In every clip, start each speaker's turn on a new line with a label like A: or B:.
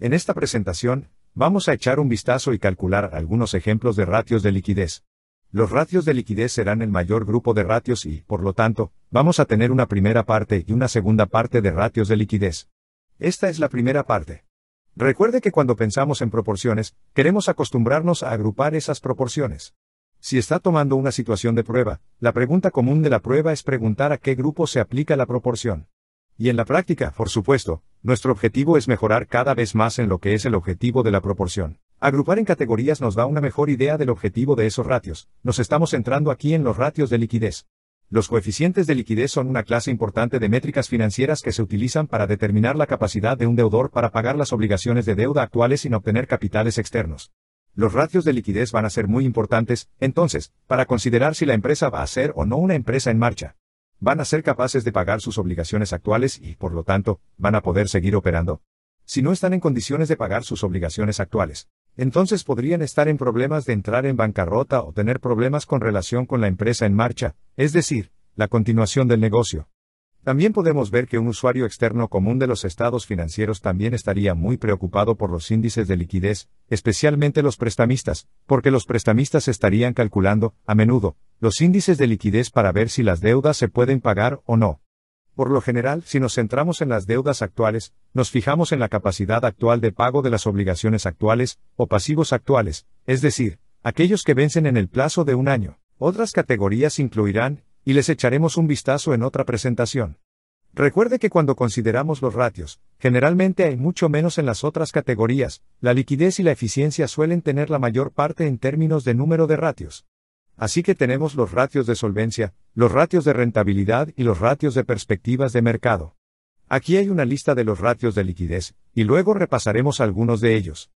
A: En esta presentación, vamos a echar un vistazo y calcular algunos ejemplos de ratios de liquidez. Los ratios de liquidez serán el mayor grupo de ratios y, por lo tanto, vamos a tener una primera parte y una segunda parte de ratios de liquidez. Esta es la primera parte. Recuerde que cuando pensamos en proporciones, queremos acostumbrarnos a agrupar esas proporciones. Si está tomando una situación de prueba, la pregunta común de la prueba es preguntar a qué grupo se aplica la proporción. Y en la práctica, por supuesto, nuestro objetivo es mejorar cada vez más en lo que es el objetivo de la proporción. Agrupar en categorías nos da una mejor idea del objetivo de esos ratios. Nos estamos centrando aquí en los ratios de liquidez. Los coeficientes de liquidez son una clase importante de métricas financieras que se utilizan para determinar la capacidad de un deudor para pagar las obligaciones de deuda actuales sin obtener capitales externos. Los ratios de liquidez van a ser muy importantes, entonces, para considerar si la empresa va a ser o no una empresa en marcha van a ser capaces de pagar sus obligaciones actuales y, por lo tanto, van a poder seguir operando. Si no están en condiciones de pagar sus obligaciones actuales, entonces podrían estar en problemas de entrar en bancarrota o tener problemas con relación con la empresa en marcha, es decir, la continuación del negocio. También podemos ver que un usuario externo común de los estados financieros también estaría muy preocupado por los índices de liquidez, especialmente los prestamistas, porque los prestamistas estarían calculando, a menudo, los índices de liquidez para ver si las deudas se pueden pagar o no. Por lo general, si nos centramos en las deudas actuales, nos fijamos en la capacidad actual de pago de las obligaciones actuales, o pasivos actuales, es decir, aquellos que vencen en el plazo de un año. Otras categorías incluirán y les echaremos un vistazo en otra presentación. Recuerde que cuando consideramos los ratios, generalmente hay mucho menos en las otras categorías, la liquidez y la eficiencia suelen tener la mayor parte en términos de número de ratios. Así que tenemos los ratios de solvencia, los ratios de rentabilidad y los ratios de perspectivas de mercado. Aquí hay una lista de los ratios de liquidez, y luego repasaremos algunos de ellos.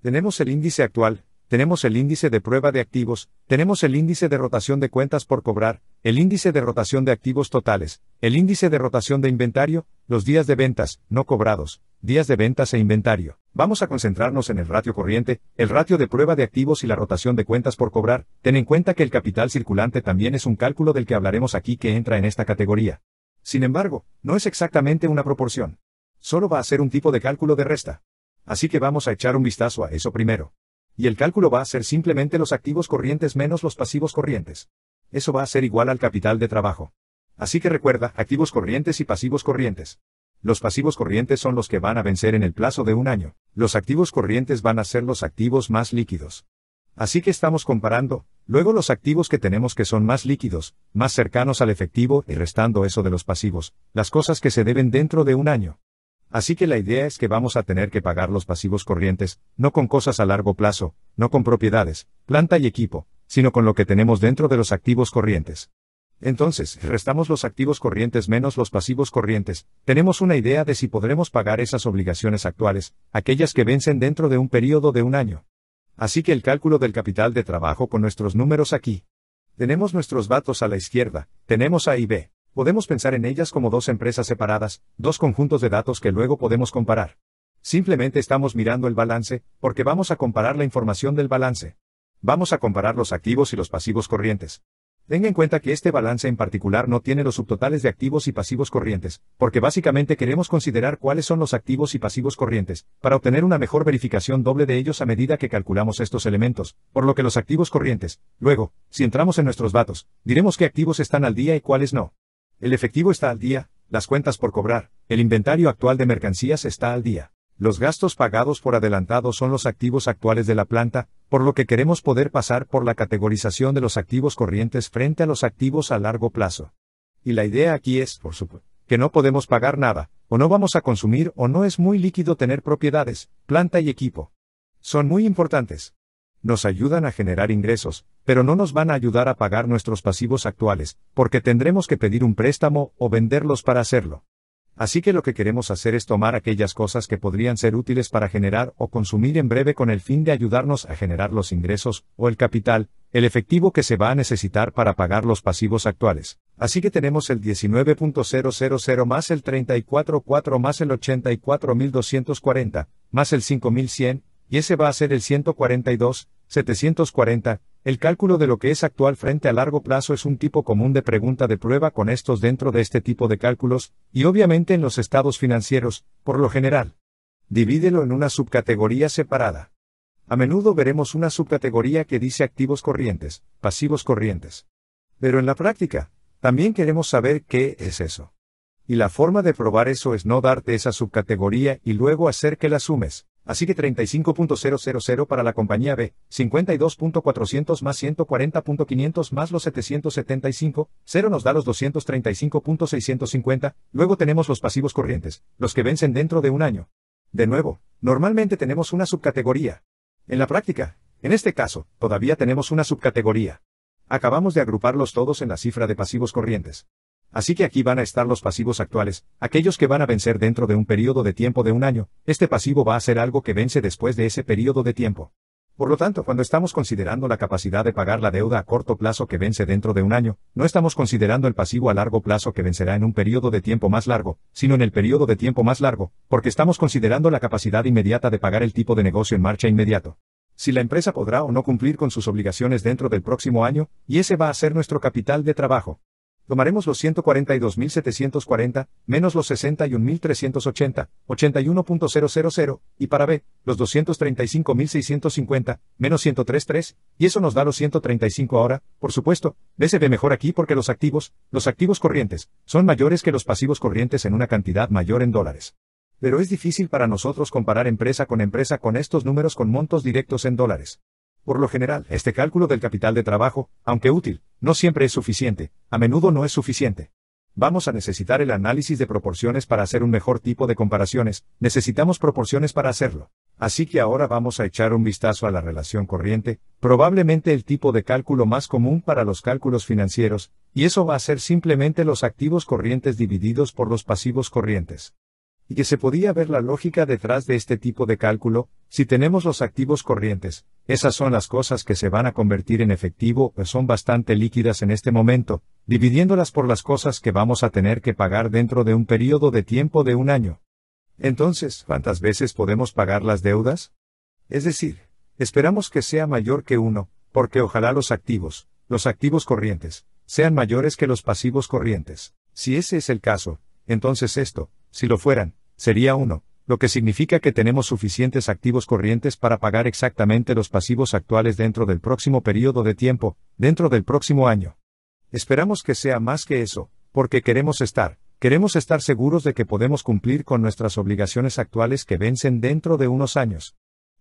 A: Tenemos el índice actual, tenemos el índice de prueba de activos, tenemos el índice de rotación de cuentas por cobrar, el índice de rotación de activos totales, el índice de rotación de inventario, los días de ventas, no cobrados, días de ventas e inventario. Vamos a concentrarnos en el ratio corriente, el ratio de prueba de activos y la rotación de cuentas por cobrar, ten en cuenta que el capital circulante también es un cálculo del que hablaremos aquí que entra en esta categoría. Sin embargo, no es exactamente una proporción. Solo va a ser un tipo de cálculo de resta. Así que vamos a echar un vistazo a eso primero. Y el cálculo va a ser simplemente los activos corrientes menos los pasivos corrientes eso va a ser igual al capital de trabajo. Así que recuerda, activos corrientes y pasivos corrientes. Los pasivos corrientes son los que van a vencer en el plazo de un año. Los activos corrientes van a ser los activos más líquidos. Así que estamos comparando, luego los activos que tenemos que son más líquidos, más cercanos al efectivo y restando eso de los pasivos, las cosas que se deben dentro de un año. Así que la idea es que vamos a tener que pagar los pasivos corrientes, no con cosas a largo plazo, no con propiedades, planta y equipo, sino con lo que tenemos dentro de los activos corrientes. Entonces, restamos los activos corrientes menos los pasivos corrientes, tenemos una idea de si podremos pagar esas obligaciones actuales, aquellas que vencen dentro de un periodo de un año. Así que el cálculo del capital de trabajo con nuestros números aquí. Tenemos nuestros datos a la izquierda, tenemos A y B. Podemos pensar en ellas como dos empresas separadas, dos conjuntos de datos que luego podemos comparar. Simplemente estamos mirando el balance, porque vamos a comparar la información del balance. Vamos a comparar los activos y los pasivos corrientes. Tenga en cuenta que este balance en particular no tiene los subtotales de activos y pasivos corrientes, porque básicamente queremos considerar cuáles son los activos y pasivos corrientes, para obtener una mejor verificación doble de ellos a medida que calculamos estos elementos, por lo que los activos corrientes. Luego, si entramos en nuestros datos, diremos qué activos están al día y cuáles no. El efectivo está al día, las cuentas por cobrar, el inventario actual de mercancías está al día. Los gastos pagados por adelantado son los activos actuales de la planta, por lo que queremos poder pasar por la categorización de los activos corrientes frente a los activos a largo plazo. Y la idea aquí es, por supuesto, que no podemos pagar nada, o no vamos a consumir o no es muy líquido tener propiedades, planta y equipo. Son muy importantes. Nos ayudan a generar ingresos, pero no nos van a ayudar a pagar nuestros pasivos actuales, porque tendremos que pedir un préstamo o venderlos para hacerlo. Así que lo que queremos hacer es tomar aquellas cosas que podrían ser útiles para generar o consumir en breve con el fin de ayudarnos a generar los ingresos, o el capital, el efectivo que se va a necesitar para pagar los pasivos actuales. Así que tenemos el 19.000 más el 34.4 más el 84.240, más el 5.100, y ese va a ser el 142.740. El cálculo de lo que es actual frente a largo plazo es un tipo común de pregunta de prueba con estos dentro de este tipo de cálculos, y obviamente en los estados financieros, por lo general. Divídelo en una subcategoría separada. A menudo veremos una subcategoría que dice activos corrientes, pasivos corrientes. Pero en la práctica, también queremos saber qué es eso. Y la forma de probar eso es no darte esa subcategoría y luego hacer que la sumes así que 35.000 para la compañía B, 52.400 más 140.500 más los 775, 0 nos da los 235.650, luego tenemos los pasivos corrientes, los que vencen dentro de un año. De nuevo, normalmente tenemos una subcategoría. En la práctica, en este caso, todavía tenemos una subcategoría. Acabamos de agruparlos todos en la cifra de pasivos corrientes. Así que aquí van a estar los pasivos actuales, aquellos que van a vencer dentro de un periodo de tiempo de un año, este pasivo va a ser algo que vence después de ese periodo de tiempo. Por lo tanto, cuando estamos considerando la capacidad de pagar la deuda a corto plazo que vence dentro de un año, no estamos considerando el pasivo a largo plazo que vencerá en un periodo de tiempo más largo, sino en el periodo de tiempo más largo, porque estamos considerando la capacidad inmediata de pagar el tipo de negocio en marcha inmediato. Si la empresa podrá o no cumplir con sus obligaciones dentro del próximo año, y ese va a ser nuestro capital de trabajo tomaremos los 142.740, menos los 61.380, 81.000, y para B, los 235.650, menos 103.3, y eso nos da los 135 ahora, por supuesto, B se ve mejor aquí porque los activos, los activos corrientes, son mayores que los pasivos corrientes en una cantidad mayor en dólares. Pero es difícil para nosotros comparar empresa con empresa con estos números con montos directos en dólares. Por lo general, este cálculo del capital de trabajo, aunque útil, no siempre es suficiente, a menudo no es suficiente. Vamos a necesitar el análisis de proporciones para hacer un mejor tipo de comparaciones, necesitamos proporciones para hacerlo. Así que ahora vamos a echar un vistazo a la relación corriente, probablemente el tipo de cálculo más común para los cálculos financieros, y eso va a ser simplemente los activos corrientes divididos por los pasivos corrientes. Y que se podía ver la lógica detrás de este tipo de cálculo, si tenemos los activos corrientes, esas son las cosas que se van a convertir en efectivo, o son bastante líquidas en este momento, dividiéndolas por las cosas que vamos a tener que pagar dentro de un periodo de tiempo de un año. Entonces, ¿cuántas veces podemos pagar las deudas? Es decir, esperamos que sea mayor que uno, porque ojalá los activos, los activos corrientes, sean mayores que los pasivos corrientes. Si ese es el caso, entonces esto, si lo fueran, sería uno, lo que significa que tenemos suficientes activos corrientes para pagar exactamente los pasivos actuales dentro del próximo periodo de tiempo, dentro del próximo año. Esperamos que sea más que eso, porque queremos estar, queremos estar seguros de que podemos cumplir con nuestras obligaciones actuales que vencen dentro de unos años.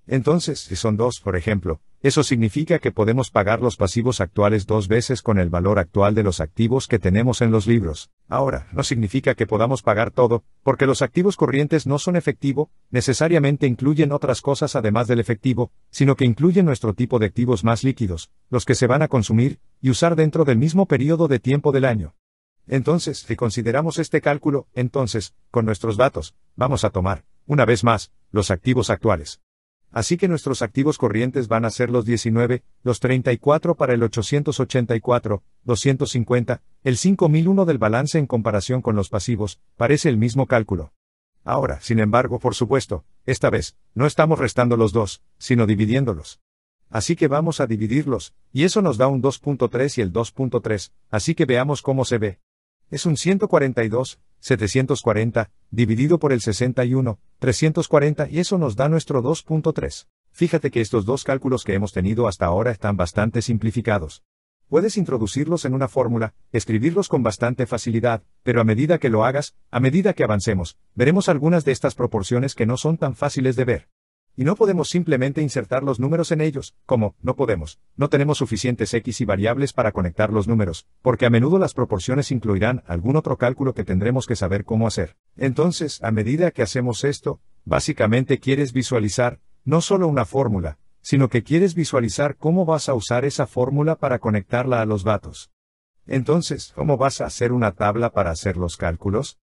A: Entonces, si son dos, por ejemplo, eso significa que podemos pagar los pasivos actuales dos veces con el valor actual de los activos que tenemos en los libros. Ahora, no significa que podamos pagar todo, porque los activos corrientes no son efectivo, necesariamente incluyen otras cosas además del efectivo, sino que incluyen nuestro tipo de activos más líquidos, los que se van a consumir y usar dentro del mismo periodo de tiempo del año. Entonces, si consideramos este cálculo, entonces, con nuestros datos, vamos a tomar, una vez más, los activos actuales. Así que nuestros activos corrientes van a ser los 19, los 34 para el 884, 250, el 5001 del balance en comparación con los pasivos, parece el mismo cálculo. Ahora, sin embargo, por supuesto, esta vez, no estamos restando los dos, sino dividiéndolos. Así que vamos a dividirlos, y eso nos da un 2.3 y el 2.3, así que veamos cómo se ve. Es un 142, 740, dividido por el 61, 340 y eso nos da nuestro 2.3. Fíjate que estos dos cálculos que hemos tenido hasta ahora están bastante simplificados. Puedes introducirlos en una fórmula, escribirlos con bastante facilidad, pero a medida que lo hagas, a medida que avancemos, veremos algunas de estas proporciones que no son tan fáciles de ver y no podemos simplemente insertar los números en ellos, como, no podemos, no tenemos suficientes x y variables para conectar los números, porque a menudo las proporciones incluirán algún otro cálculo que tendremos que saber cómo hacer. Entonces, a medida que hacemos esto, básicamente quieres visualizar, no solo una fórmula, sino que quieres visualizar cómo vas a usar esa fórmula para conectarla a los datos. Entonces, ¿cómo vas a hacer una tabla para hacer los cálculos?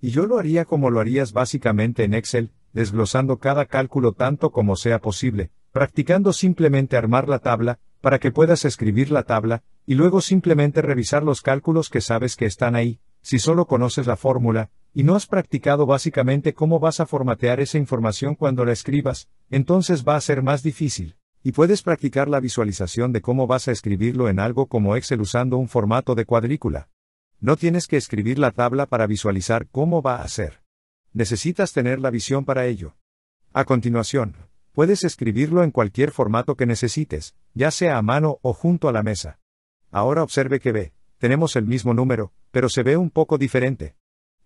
A: Y yo lo haría como lo harías básicamente en Excel, desglosando cada cálculo tanto como sea posible, practicando simplemente armar la tabla, para que puedas escribir la tabla, y luego simplemente revisar los cálculos que sabes que están ahí, si solo conoces la fórmula, y no has practicado básicamente cómo vas a formatear esa información cuando la escribas, entonces va a ser más difícil. Y puedes practicar la visualización de cómo vas a escribirlo en algo como Excel usando un formato de cuadrícula. No tienes que escribir la tabla para visualizar cómo va a ser necesitas tener la visión para ello. A continuación, puedes escribirlo en cualquier formato que necesites, ya sea a mano o junto a la mesa. Ahora observe que ve, tenemos el mismo número, pero se ve un poco diferente.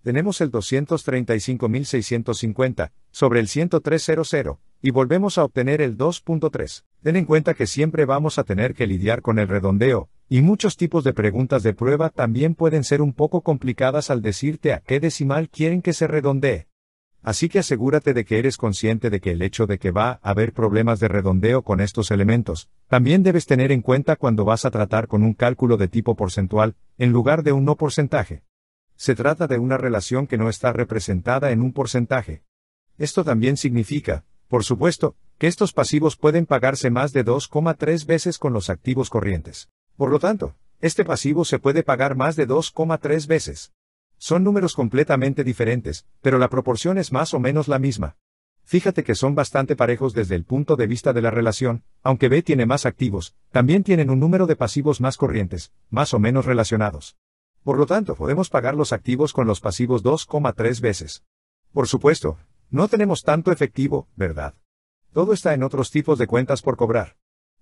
A: Tenemos el 235.650, sobre el 103.00, y volvemos a obtener el 2.3. Ten en cuenta que siempre vamos a tener que lidiar con el redondeo, y muchos tipos de preguntas de prueba también pueden ser un poco complicadas al decirte a qué decimal quieren que se redondee. Así que asegúrate de que eres consciente de que el hecho de que va a haber problemas de redondeo con estos elementos, también debes tener en cuenta cuando vas a tratar con un cálculo de tipo porcentual, en lugar de un no porcentaje. Se trata de una relación que no está representada en un porcentaje. Esto también significa, por supuesto, que estos pasivos pueden pagarse más de 2,3 veces con los activos corrientes. Por lo tanto, este pasivo se puede pagar más de 2,3 veces. Son números completamente diferentes, pero la proporción es más o menos la misma. Fíjate que son bastante parejos desde el punto de vista de la relación, aunque B tiene más activos, también tienen un número de pasivos más corrientes, más o menos relacionados. Por lo tanto, podemos pagar los activos con los pasivos 2,3 veces. Por supuesto, no tenemos tanto efectivo, ¿verdad? Todo está en otros tipos de cuentas por cobrar.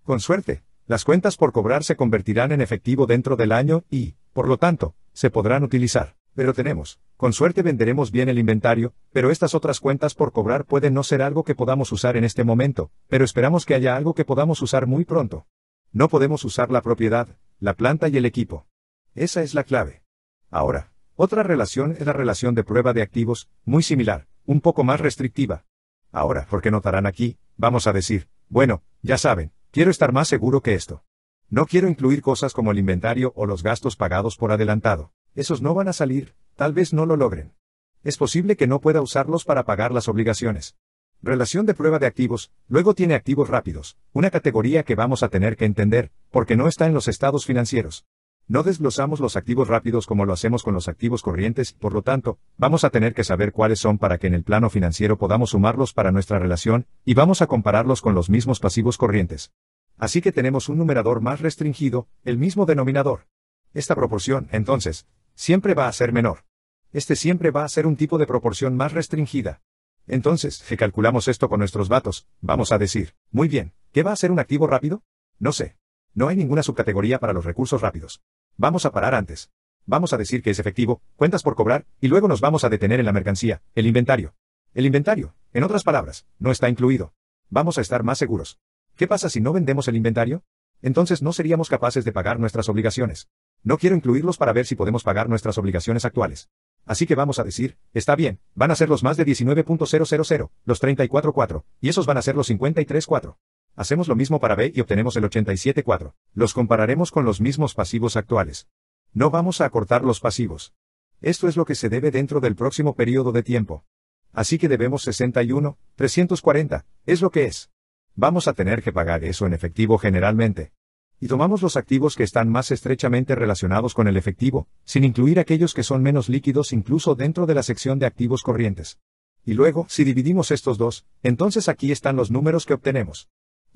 A: Con suerte, las cuentas por cobrar se convertirán en efectivo dentro del año y, por lo tanto, se podrán utilizar. Pero tenemos, con suerte venderemos bien el inventario, pero estas otras cuentas por cobrar pueden no ser algo que podamos usar en este momento, pero esperamos que haya algo que podamos usar muy pronto. No podemos usar la propiedad, la planta y el equipo. Esa es la clave. Ahora, otra relación es la relación de prueba de activos, muy similar, un poco más restrictiva. Ahora, porque notarán aquí, vamos a decir, bueno, ya saben, Quiero estar más seguro que esto. No quiero incluir cosas como el inventario o los gastos pagados por adelantado. Esos no van a salir, tal vez no lo logren. Es posible que no pueda usarlos para pagar las obligaciones. Relación de prueba de activos, luego tiene activos rápidos, una categoría que vamos a tener que entender, porque no está en los estados financieros. No desglosamos los activos rápidos como lo hacemos con los activos corrientes, por lo tanto, vamos a tener que saber cuáles son para que en el plano financiero podamos sumarlos para nuestra relación, y vamos a compararlos con los mismos pasivos corrientes. Así que tenemos un numerador más restringido, el mismo denominador. Esta proporción, entonces, siempre va a ser menor. Este siempre va a ser un tipo de proporción más restringida. Entonces, si calculamos esto con nuestros datos, vamos a decir, muy bien, ¿qué va a ser un activo rápido? No sé. No hay ninguna subcategoría para los recursos rápidos. Vamos a parar antes. Vamos a decir que es efectivo, cuentas por cobrar, y luego nos vamos a detener en la mercancía, el inventario. El inventario, en otras palabras, no está incluido. Vamos a estar más seguros. ¿Qué pasa si no vendemos el inventario? Entonces no seríamos capaces de pagar nuestras obligaciones. No quiero incluirlos para ver si podemos pagar nuestras obligaciones actuales. Así que vamos a decir, está bien, van a ser los más de 19.000, los 34.4, y esos van a ser los 53.4. Hacemos lo mismo para B y obtenemos el 87.4. Los compararemos con los mismos pasivos actuales. No vamos a acortar los pasivos. Esto es lo que se debe dentro del próximo periodo de tiempo. Así que debemos 61, 340, es lo que es. Vamos a tener que pagar eso en efectivo generalmente. Y tomamos los activos que están más estrechamente relacionados con el efectivo, sin incluir aquellos que son menos líquidos incluso dentro de la sección de activos corrientes. Y luego, si dividimos estos dos, entonces aquí están los números que obtenemos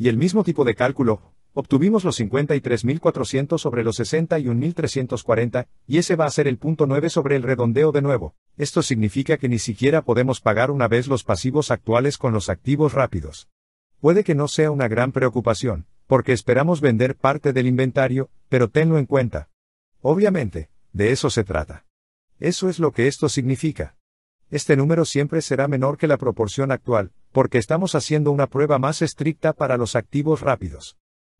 A: y el mismo tipo de cálculo, obtuvimos los 53.400 sobre los 61.340, y ese va a ser el punto 9 sobre el redondeo de nuevo. Esto significa que ni siquiera podemos pagar una vez los pasivos actuales con los activos rápidos. Puede que no sea una gran preocupación, porque esperamos vender parte del inventario, pero tenlo en cuenta. Obviamente, de eso se trata. Eso es lo que esto significa este número siempre será menor que la proporción actual, porque estamos haciendo una prueba más estricta para los activos rápidos.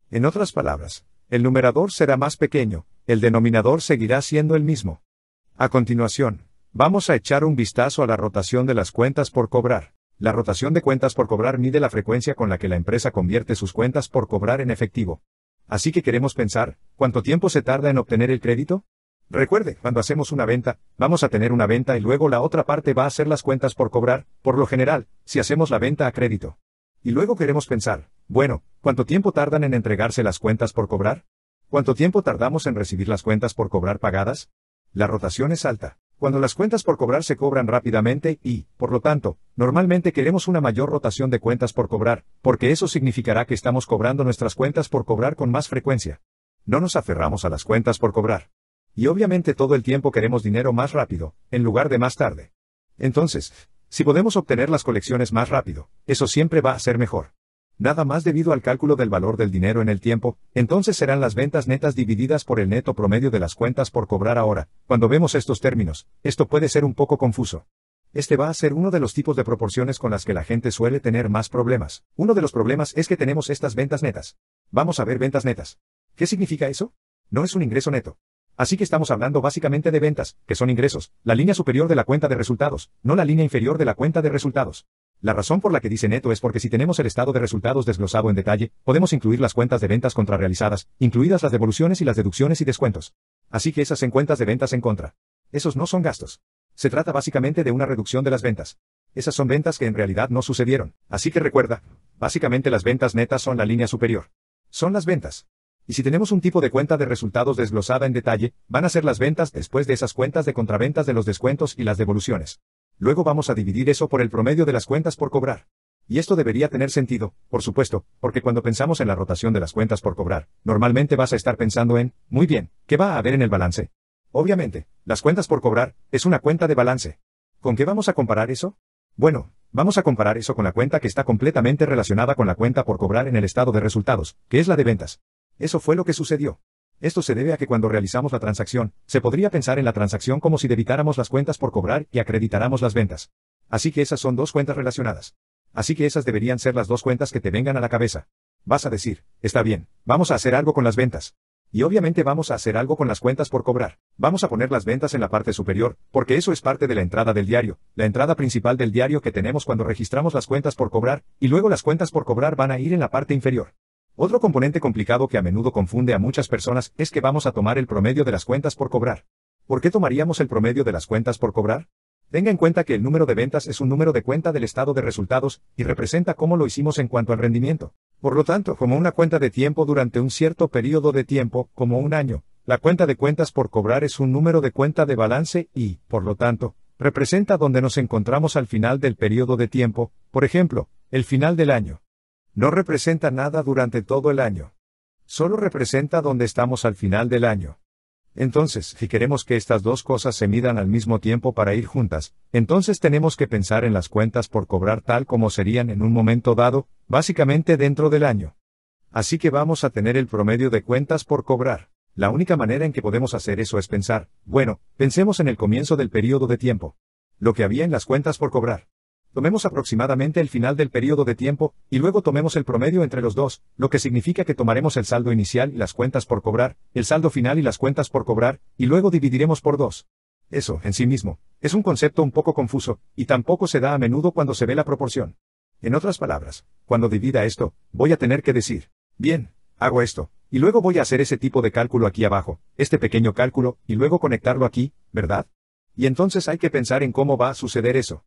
A: En otras palabras, el numerador será más pequeño, el denominador seguirá siendo el mismo. A continuación, vamos a echar un vistazo a la rotación de las cuentas por cobrar. La rotación de cuentas por cobrar mide la frecuencia con la que la empresa convierte sus cuentas por cobrar en efectivo. Así que queremos pensar, ¿cuánto tiempo se tarda en obtener el crédito? Recuerde, cuando hacemos una venta, vamos a tener una venta y luego la otra parte va a hacer las cuentas por cobrar, por lo general, si hacemos la venta a crédito. Y luego queremos pensar, bueno, ¿cuánto tiempo tardan en entregarse las cuentas por cobrar? ¿Cuánto tiempo tardamos en recibir las cuentas por cobrar pagadas? La rotación es alta. Cuando las cuentas por cobrar se cobran rápidamente y, por lo tanto, normalmente queremos una mayor rotación de cuentas por cobrar, porque eso significará que estamos cobrando nuestras cuentas por cobrar con más frecuencia. No nos aferramos a las cuentas por cobrar. Y obviamente todo el tiempo queremos dinero más rápido, en lugar de más tarde. Entonces, si podemos obtener las colecciones más rápido, eso siempre va a ser mejor. Nada más debido al cálculo del valor del dinero en el tiempo, entonces serán las ventas netas divididas por el neto promedio de las cuentas por cobrar ahora. Cuando vemos estos términos, esto puede ser un poco confuso. Este va a ser uno de los tipos de proporciones con las que la gente suele tener más problemas. Uno de los problemas es que tenemos estas ventas netas. Vamos a ver ventas netas. ¿Qué significa eso? No es un ingreso neto. Así que estamos hablando básicamente de ventas, que son ingresos, la línea superior de la cuenta de resultados, no la línea inferior de la cuenta de resultados. La razón por la que dice neto es porque si tenemos el estado de resultados desglosado en detalle, podemos incluir las cuentas de ventas contrarrealizadas, incluidas las devoluciones y las deducciones y descuentos. Así que esas en cuentas de ventas en contra. Esos no son gastos. Se trata básicamente de una reducción de las ventas. Esas son ventas que en realidad no sucedieron. Así que recuerda, básicamente las ventas netas son la línea superior. Son las ventas. Y si tenemos un tipo de cuenta de resultados desglosada en detalle, van a ser las ventas después de esas cuentas de contraventas de los descuentos y las devoluciones. Luego vamos a dividir eso por el promedio de las cuentas por cobrar. Y esto debería tener sentido, por supuesto, porque cuando pensamos en la rotación de las cuentas por cobrar, normalmente vas a estar pensando en, muy bien, ¿qué va a haber en el balance? Obviamente, las cuentas por cobrar, es una cuenta de balance. ¿Con qué vamos a comparar eso? Bueno, vamos a comparar eso con la cuenta que está completamente relacionada con la cuenta por cobrar en el estado de resultados, que es la de ventas. Eso fue lo que sucedió. Esto se debe a que cuando realizamos la transacción, se podría pensar en la transacción como si debitáramos las cuentas por cobrar y acreditáramos las ventas. Así que esas son dos cuentas relacionadas. Así que esas deberían ser las dos cuentas que te vengan a la cabeza. Vas a decir, está bien, vamos a hacer algo con las ventas. Y obviamente vamos a hacer algo con las cuentas por cobrar. Vamos a poner las ventas en la parte superior, porque eso es parte de la entrada del diario, la entrada principal del diario que tenemos cuando registramos las cuentas por cobrar, y luego las cuentas por cobrar van a ir en la parte inferior. Otro componente complicado que a menudo confunde a muchas personas es que vamos a tomar el promedio de las cuentas por cobrar. ¿Por qué tomaríamos el promedio de las cuentas por cobrar? Tenga en cuenta que el número de ventas es un número de cuenta del estado de resultados y representa cómo lo hicimos en cuanto al rendimiento. Por lo tanto, como una cuenta de tiempo durante un cierto periodo de tiempo, como un año, la cuenta de cuentas por cobrar es un número de cuenta de balance y, por lo tanto, representa dónde nos encontramos al final del periodo de tiempo, por ejemplo, el final del año. No representa nada durante todo el año. Solo representa donde estamos al final del año. Entonces, si queremos que estas dos cosas se midan al mismo tiempo para ir juntas, entonces tenemos que pensar en las cuentas por cobrar tal como serían en un momento dado, básicamente dentro del año. Así que vamos a tener el promedio de cuentas por cobrar. La única manera en que podemos hacer eso es pensar, bueno, pensemos en el comienzo del periodo de tiempo. Lo que había en las cuentas por cobrar. Tomemos aproximadamente el final del periodo de tiempo, y luego tomemos el promedio entre los dos, lo que significa que tomaremos el saldo inicial y las cuentas por cobrar, el saldo final y las cuentas por cobrar, y luego dividiremos por dos. Eso, en sí mismo, es un concepto un poco confuso, y tampoco se da a menudo cuando se ve la proporción. En otras palabras, cuando divida esto, voy a tener que decir, bien, hago esto, y luego voy a hacer ese tipo de cálculo aquí abajo, este pequeño cálculo, y luego conectarlo aquí, ¿verdad? Y entonces hay que pensar en cómo va a suceder eso.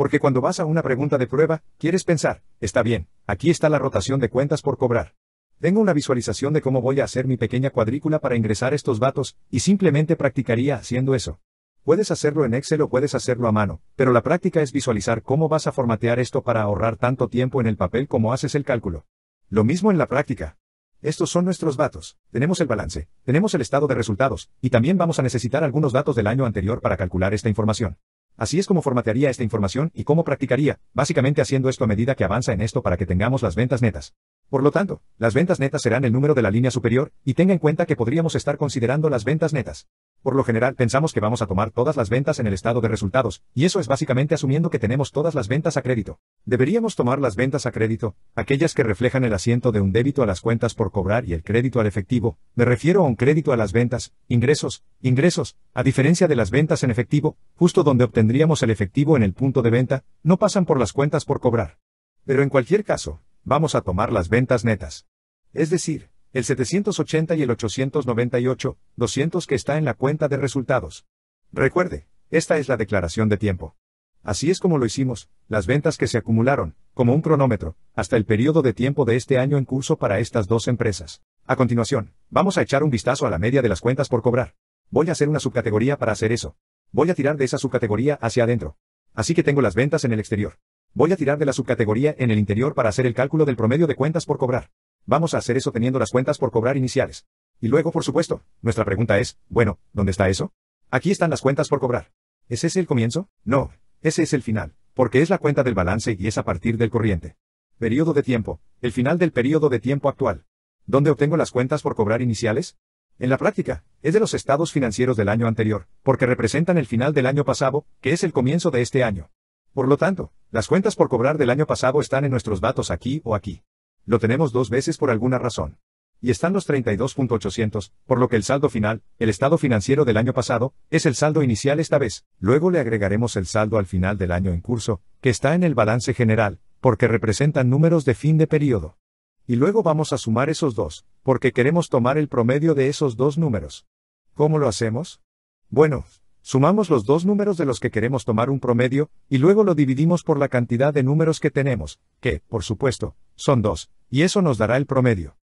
A: Porque cuando vas a una pregunta de prueba, quieres pensar, está bien, aquí está la rotación de cuentas por cobrar. Tengo una visualización de cómo voy a hacer mi pequeña cuadrícula para ingresar estos datos, y simplemente practicaría haciendo eso. Puedes hacerlo en Excel o puedes hacerlo a mano, pero la práctica es visualizar cómo vas a formatear esto para ahorrar tanto tiempo en el papel como haces el cálculo. Lo mismo en la práctica. Estos son nuestros datos, tenemos el balance, tenemos el estado de resultados, y también vamos a necesitar algunos datos del año anterior para calcular esta información. Así es como formatearía esta información y cómo practicaría, básicamente haciendo esto a medida que avanza en esto para que tengamos las ventas netas. Por lo tanto, las ventas netas serán el número de la línea superior, y tenga en cuenta que podríamos estar considerando las ventas netas. Por lo general pensamos que vamos a tomar todas las ventas en el estado de resultados, y eso es básicamente asumiendo que tenemos todas las ventas a crédito. Deberíamos tomar las ventas a crédito, aquellas que reflejan el asiento de un débito a las cuentas por cobrar y el crédito al efectivo, me refiero a un crédito a las ventas, ingresos, ingresos, a diferencia de las ventas en efectivo, justo donde obtendríamos el efectivo en el punto de venta, no pasan por las cuentas por cobrar. Pero en cualquier caso, vamos a tomar las ventas netas. Es decir, el 780 y el 898, 200 que está en la cuenta de resultados. Recuerde, esta es la declaración de tiempo. Así es como lo hicimos, las ventas que se acumularon, como un cronómetro, hasta el periodo de tiempo de este año en curso para estas dos empresas. A continuación, vamos a echar un vistazo a la media de las cuentas por cobrar. Voy a hacer una subcategoría para hacer eso. Voy a tirar de esa subcategoría hacia adentro. Así que tengo las ventas en el exterior. Voy a tirar de la subcategoría en el interior para hacer el cálculo del promedio de cuentas por cobrar. Vamos a hacer eso teniendo las cuentas por cobrar iniciales. Y luego, por supuesto, nuestra pregunta es, bueno, ¿dónde está eso? Aquí están las cuentas por cobrar. ¿Es ese el comienzo? No, ese es el final, porque es la cuenta del balance y es a partir del corriente. Periodo de tiempo, el final del periodo de tiempo actual. ¿Dónde obtengo las cuentas por cobrar iniciales? En la práctica, es de los estados financieros del año anterior, porque representan el final del año pasado, que es el comienzo de este año. Por lo tanto, las cuentas por cobrar del año pasado están en nuestros datos aquí o aquí. Lo tenemos dos veces por alguna razón. Y están los 32.800, por lo que el saldo final, el estado financiero del año pasado, es el saldo inicial esta vez. Luego le agregaremos el saldo al final del año en curso, que está en el balance general, porque representan números de fin de periodo. Y luego vamos a sumar esos dos, porque queremos tomar el promedio de esos dos números. ¿Cómo lo hacemos? Bueno, Sumamos los dos números de los que queremos tomar un promedio, y luego lo dividimos por la cantidad de números que tenemos, que, por supuesto, son dos, y eso nos dará el promedio.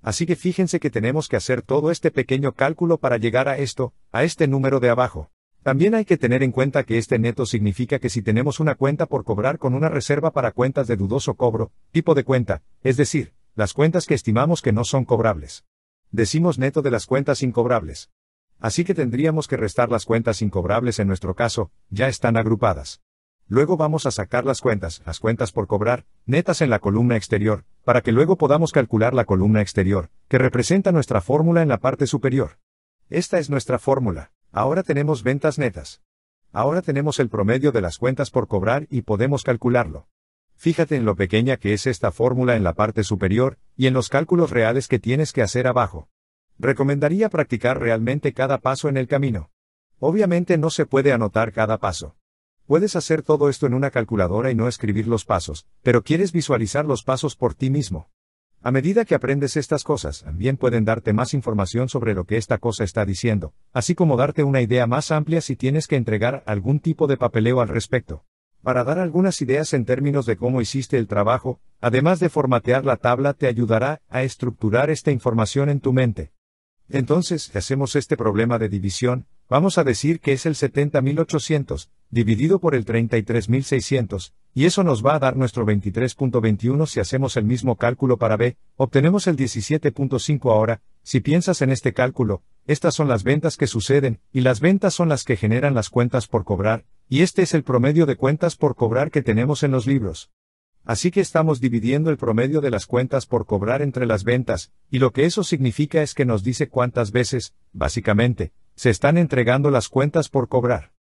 A: Así que fíjense que tenemos que hacer todo este pequeño cálculo para llegar a esto, a este número de abajo. También hay que tener en cuenta que este neto significa que si tenemos una cuenta por cobrar con una reserva para cuentas de dudoso cobro, tipo de cuenta, es decir, las cuentas que estimamos que no son cobrables. Decimos neto de las cuentas incobrables. Así que tendríamos que restar las cuentas incobrables en nuestro caso, ya están agrupadas. Luego vamos a sacar las cuentas, las cuentas por cobrar, netas en la columna exterior, para que luego podamos calcular la columna exterior, que representa nuestra fórmula en la parte superior. Esta es nuestra fórmula. Ahora tenemos ventas netas. Ahora tenemos el promedio de las cuentas por cobrar y podemos calcularlo. Fíjate en lo pequeña que es esta fórmula en la parte superior, y en los cálculos reales que tienes que hacer abajo. Recomendaría practicar realmente cada paso en el camino. Obviamente no se puede anotar cada paso. Puedes hacer todo esto en una calculadora y no escribir los pasos, pero quieres visualizar los pasos por ti mismo. A medida que aprendes estas cosas, también pueden darte más información sobre lo que esta cosa está diciendo, así como darte una idea más amplia si tienes que entregar algún tipo de papeleo al respecto. Para dar algunas ideas en términos de cómo hiciste el trabajo, además de formatear la tabla, te ayudará a estructurar esta información en tu mente. Entonces, hacemos este problema de división, vamos a decir que es el 70.800, dividido por el 33.600, y eso nos va a dar nuestro 23.21 si hacemos el mismo cálculo para B, obtenemos el 17.5 ahora, si piensas en este cálculo, estas son las ventas que suceden, y las ventas son las que generan las cuentas por cobrar, y este es el promedio de cuentas por cobrar que tenemos en los libros. Así que estamos dividiendo el promedio de las cuentas por cobrar entre las ventas, y lo que eso significa es que nos dice cuántas veces, básicamente, se están entregando las cuentas por cobrar.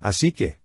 A: Así que,